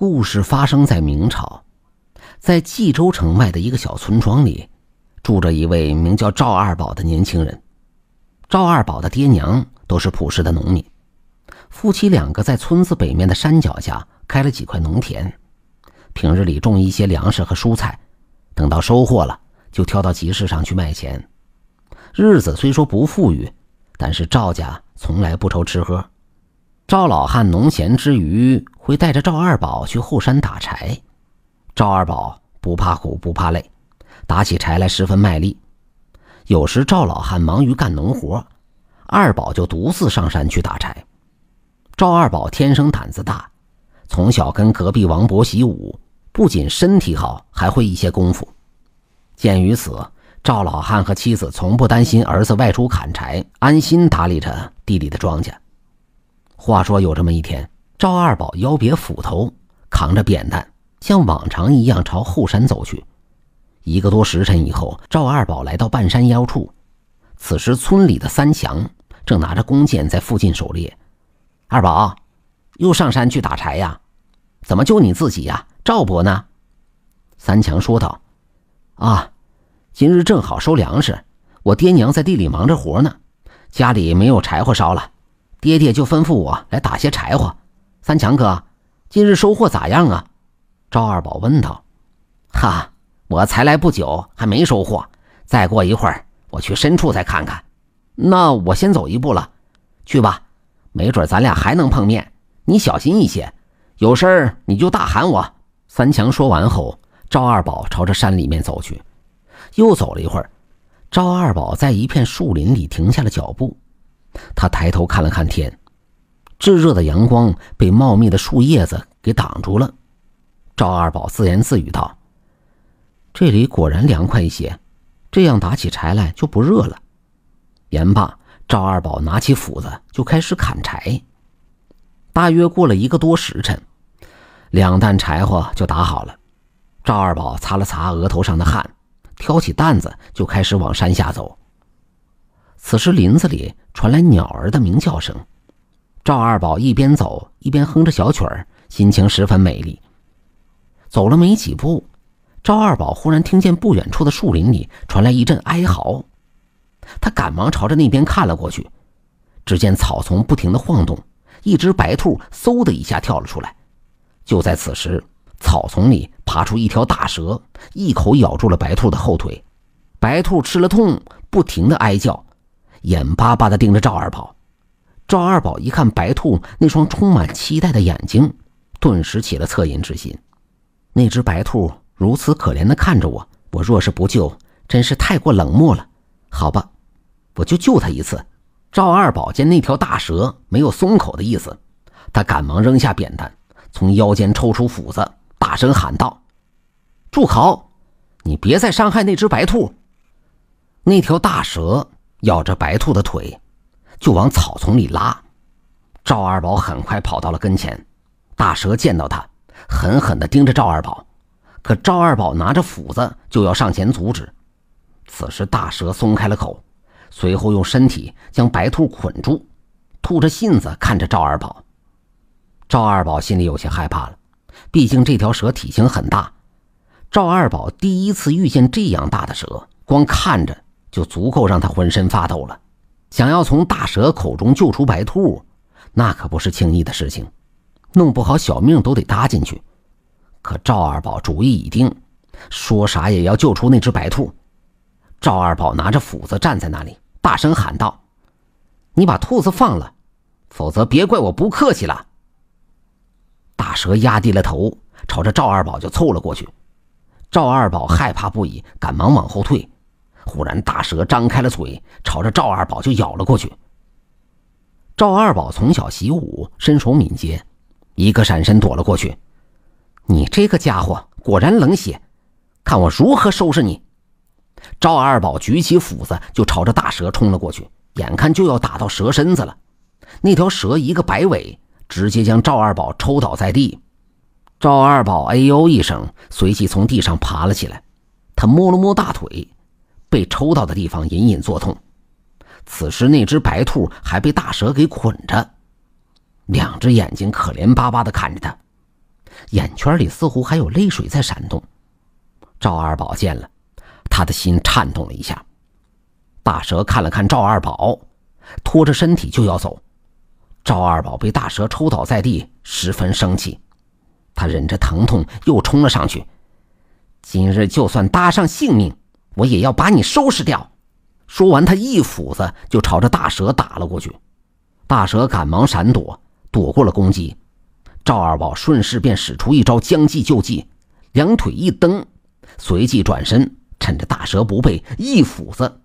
故事发生在明朝，在冀州城外的一个小村庄里，住着一位名叫赵二宝的年轻人。赵二宝的爹娘都是朴实的农民，夫妻两个在村子北面的山脚下开了几块农田，平日里种一些粮食和蔬菜，等到收获了就挑到集市上去卖钱。日子虽说不富裕，但是赵家从来不愁吃喝。赵老汉农闲之余会带着赵二宝去后山打柴，赵二宝不怕苦不怕累，打起柴来十分卖力。有时赵老汉忙于干农活，二宝就独自上山去打柴。赵二宝天生胆子大，从小跟隔壁王伯习武，不仅身体好，还会一些功夫。鉴于此，赵老汉和妻子从不担心儿子外出砍柴，安心打理着地里的庄稼。话说有这么一天，赵二宝腰别斧头，扛着扁担，像往常一样朝后山走去。一个多时辰以后，赵二宝来到半山腰处。此时，村里的三强正拿着弓箭在附近狩猎。二宝，又上山去打柴呀？怎么就你自己呀？赵伯呢？三强说道：“啊，今日正好收粮食，我爹娘在地里忙着活呢，家里没有柴火烧了。”爹爹就吩咐我来打些柴火。三强哥，今日收获咋样啊？赵二宝问道。哈，我才来不久，还没收获。再过一会儿，我去深处再看看。那我先走一步了，去吧。没准咱俩还能碰面。你小心一些，有事儿你就大喊我。三强说完后，赵二宝朝着山里面走去。又走了一会儿，赵二宝在一片树林里停下了脚步。他抬头看了看天，炙热的阳光被茂密的树叶子给挡住了。赵二宝自言自语道：“这里果然凉快一些，这样打起柴来就不热了。”言罢，赵二宝拿起斧子就开始砍柴。大约过了一个多时辰，两担柴火就打好了。赵二宝擦了擦额头上的汗，挑起担子就开始往山下走。此时，林子里传来鸟儿的鸣叫声。赵二宝一边走一边哼着小曲儿，心情十分美丽。走了没几步，赵二宝忽然听见不远处的树林里传来一阵哀嚎。他赶忙朝着那边看了过去，只见草丛不停的晃动，一只白兔嗖的一下跳了出来。就在此时，草丛里爬出一条大蛇，一口咬住了白兔的后腿。白兔吃了痛，不停的哀叫。眼巴巴地盯着赵二宝，赵二宝一看白兔那双充满期待的眼睛，顿时起了恻隐之心。那只白兔如此可怜地看着我，我若是不救，真是太过冷漠了。好吧，我就救它一次。赵二宝见那条大蛇没有松口的意思，他赶忙扔下扁担，从腰间抽出斧子，大声喊道：“住口！你别再伤害那只白兔。”那条大蛇。咬着白兔的腿，就往草丛里拉。赵二宝很快跑到了跟前，大蛇见到他，狠狠地盯着赵二宝。可赵二宝拿着斧子就要上前阻止。此时大蛇松开了口，随后用身体将白兔捆住，吐着信子看着赵二宝。赵二宝心里有些害怕了，毕竟这条蛇体型很大。赵二宝第一次遇见这样大的蛇，光看着。就足够让他浑身发抖了。想要从大蛇口中救出白兔，那可不是轻易的事情，弄不好小命都得搭进去。可赵二宝主意已定，说啥也要救出那只白兔。赵二宝拿着斧子站在那里，大声喊道：“你把兔子放了，否则别怪我不客气了。”大蛇压低了头，朝着赵二宝就凑了过去。赵二宝害怕不已，赶忙往后退。忽然，大蛇张开了嘴，朝着赵二宝就咬了过去。赵二宝从小习武，身手敏捷，一个闪身躲了过去。你这个家伙果然冷血，看我如何收拾你！赵二宝举起斧子就朝着大蛇冲了过去，眼看就要打到蛇身子了，那条蛇一个摆尾，直接将赵二宝抽倒在地。赵二宝哎呦一声，随即从地上爬了起来。他摸了摸大腿。被抽到的地方隐隐作痛，此时那只白兔还被大蛇给捆着，两只眼睛可怜巴巴的看着他，眼圈里似乎还有泪水在闪动。赵二宝见了，他的心颤动了一下。大蛇看了看赵二宝，拖着身体就要走。赵二宝被大蛇抽倒在地，十分生气，他忍着疼痛又冲了上去。今日就算搭上性命。我也要把你收拾掉！说完，他一斧子就朝着大蛇打了过去。大蛇赶忙闪躲，躲过了攻击。赵二宝顺势便使出一招“将计就计”，两腿一蹬，随即转身，趁着大蛇不备，一斧子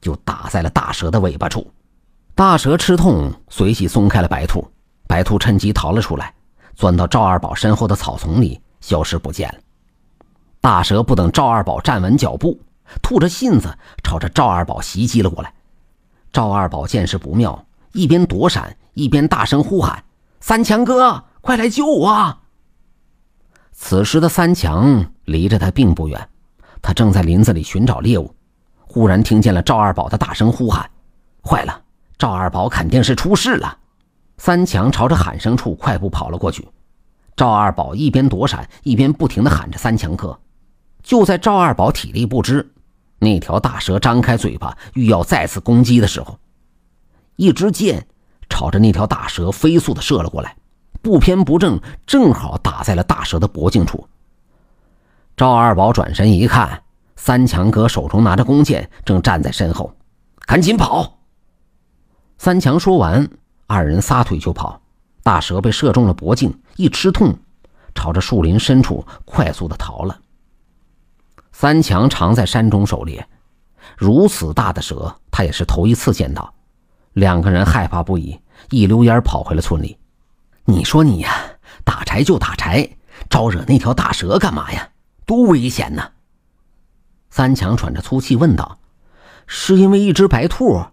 就打在了大蛇的尾巴处。大蛇吃痛，随即松开了白兔。白兔趁机逃了出来，钻到赵二宝身后的草丛里，消失不见了。大蛇不等赵二宝站稳脚步。吐着信子，朝着赵二宝袭击了过来。赵二宝见势不妙，一边躲闪，一边大声呼喊：“三强哥，快来救我！”此时的三强离着他并不远，他正在林子里寻找猎物，忽然听见了赵二宝的大声呼喊：“坏了，赵二宝肯定是出事了！”三强朝着喊声处快步跑了过去。赵二宝一边躲闪，一边不停地喊着：“三强哥！”就在赵二宝体力不支。那条大蛇张开嘴巴，欲要再次攻击的时候，一支箭朝着那条大蛇飞速的射了过来，不偏不正，正好打在了大蛇的脖颈处。赵二宝转身一看，三强哥手中拿着弓箭，正站在身后，赶紧跑。三强说完，二人撒腿就跑。大蛇被射中了脖颈，一吃痛，朝着树林深处快速的逃了。三强常在山中狩猎，如此大的蛇他也是头一次见到。两个人害怕不已，一溜烟跑回了村里。你说你呀，打柴就打柴，招惹那条大蛇干嘛呀？多危险呐！三强喘着粗气问道：“是因为一只白兔？”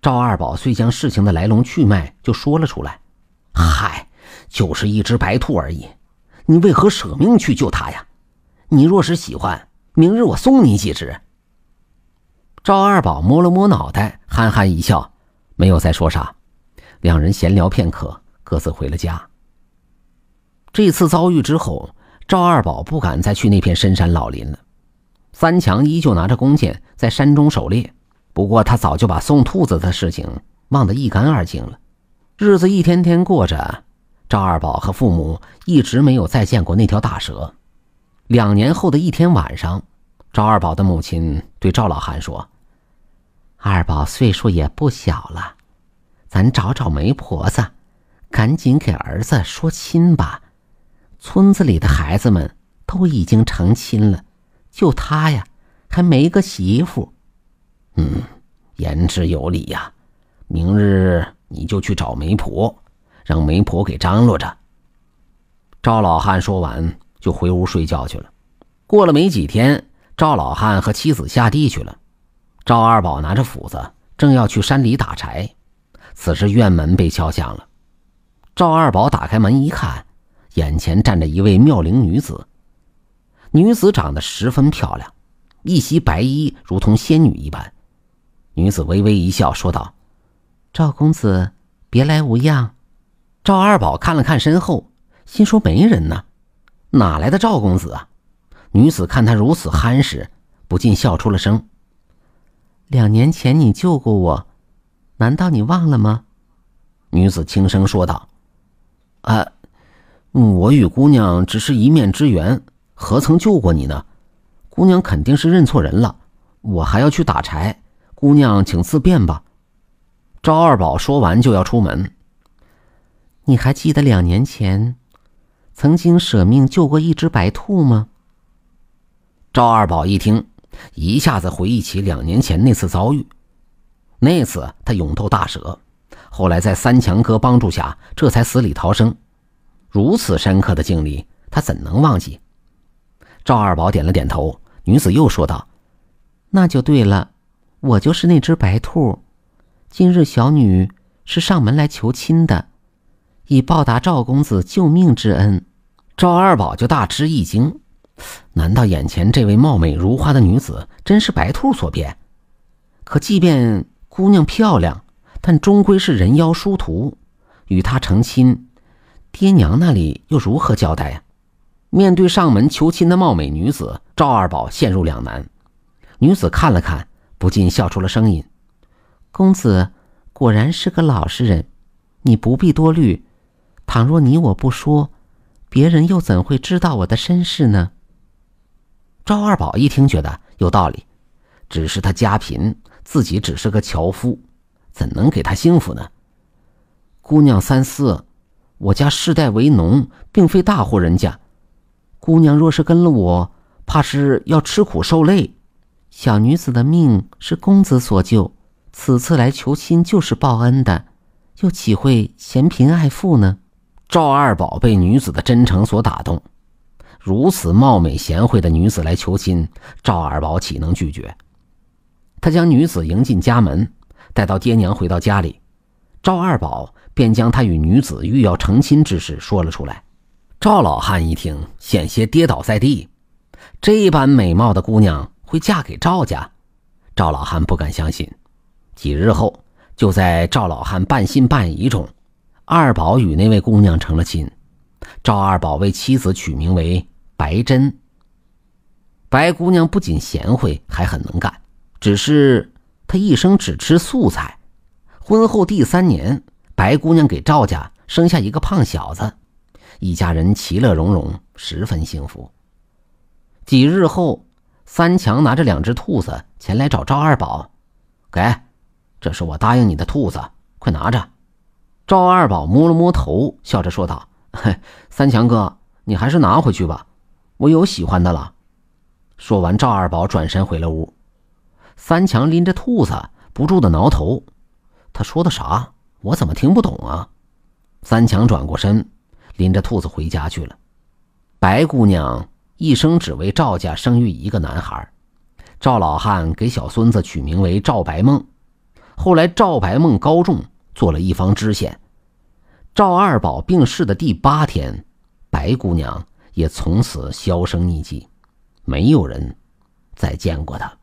赵二宝遂将事情的来龙去脉就说了出来：“嗨，就是一只白兔而已。你为何舍命去救他呀？”你若是喜欢，明日我送你几只。赵二宝摸了摸脑袋，憨憨一笑，没有再说啥。两人闲聊片刻，各自回了家。这次遭遇之后，赵二宝不敢再去那片深山老林了。三强依旧拿着弓箭在山中狩猎，不过他早就把送兔子的事情忘得一干二净了。日子一天天过着，赵二宝和父母一直没有再见过那条大蛇。两年后的一天晚上，赵二宝的母亲对赵老汉说：“二宝岁数也不小了，咱找找媒婆子，赶紧给儿子说亲吧。村子里的孩子们都已经成亲了，就他呀，还没个媳妇。”“嗯，言之有理呀，明日你就去找媒婆，让媒婆给张罗着。”赵老汉说完。就回屋睡觉去了。过了没几天，赵老汉和妻子下地去了。赵二宝拿着斧子，正要去山里打柴，此时院门被敲响了。赵二宝打开门一看，眼前站着一位妙龄女子。女子长得十分漂亮，一袭白衣，如同仙女一般。女子微微一笑，说道：“赵公子，别来无恙。”赵二宝看了看身后，心说：“没人呢。”哪来的赵公子啊？女子看他如此憨实，不禁笑出了声。两年前你救过我，难道你忘了吗？女子轻声说道：“啊，我与姑娘只是一面之缘，何曾救过你呢？姑娘肯定是认错人了。我还要去打柴，姑娘请自便吧。”赵二宝说完就要出门。你还记得两年前？曾经舍命救过一只白兔吗？赵二宝一听，一下子回忆起两年前那次遭遇。那次他勇斗大蛇，后来在三强哥帮助下，这才死里逃生。如此深刻的经历，他怎能忘记？赵二宝点了点头。女子又说道：“那就对了，我就是那只白兔。今日小女是上门来求亲的，以报答赵公子救命之恩。”赵二宝就大吃一惊，难道眼前这位貌美如花的女子真是白兔所变？可即便姑娘漂亮，但终归是人妖殊途，与她成亲，爹娘那里又如何交代呀？面对上门求亲的貌美女子，赵二宝陷入两难。女子看了看，不禁笑出了声音：“公子果然是个老实人，你不必多虑。倘若你我不说……”别人又怎会知道我的身世呢？赵二宝一听，觉得有道理，只是他家贫，自己只是个樵夫，怎能给他幸福呢？姑娘三思，我家世代为农，并非大户人家，姑娘若是跟了我，怕是要吃苦受累。小女子的命是公子所救，此次来求亲就是报恩的，又岂会嫌贫爱富呢？赵二宝被女子的真诚所打动，如此貌美贤惠的女子来求亲，赵二宝岂能拒绝？他将女子迎进家门，待到爹娘回到家里，赵二宝便将他与女子欲要成亲之事说了出来。赵老汉一听，险些跌倒在地。这般美貌的姑娘会嫁给赵家？赵老汉不敢相信。几日后，就在赵老汉半信半疑中。二宝与那位姑娘成了亲，赵二宝为妻子取名为白珍。白姑娘不仅贤惠，还很能干，只是她一生只吃素菜。婚后第三年，白姑娘给赵家生下一个胖小子，一家人其乐融融，十分幸福。几日后，三强拿着两只兔子前来找赵二宝，给，这是我答应你的兔子，快拿着。赵二宝摸了摸头，笑着说道：“ 三强哥，你还是拿回去吧，我有喜欢的了。”说完，赵二宝转身回了屋。三强拎着兔子，不住的挠头。他说的啥？我怎么听不懂啊？三强转过身，拎着兔子回家去了。白姑娘一生只为赵家生育一个男孩，赵老汉给小孙子取名为赵白梦。后来，赵白梦高中。做了一方知县，赵二宝病逝的第八天，白姑娘也从此销声匿迹，没有人再见过她。